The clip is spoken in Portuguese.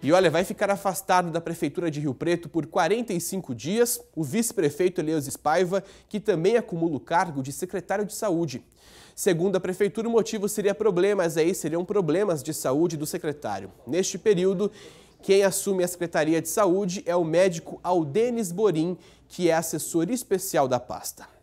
E olha, vai ficar afastado da Prefeitura de Rio Preto por 45 dias o vice-prefeito Elias Espaiva, que também acumula o cargo de secretário de Saúde. Segundo a Prefeitura, o motivo seria problemas aí, seriam problemas de saúde do secretário. Neste período, quem assume a Secretaria de Saúde é o médico Aldenis Borim, que é assessor especial da pasta.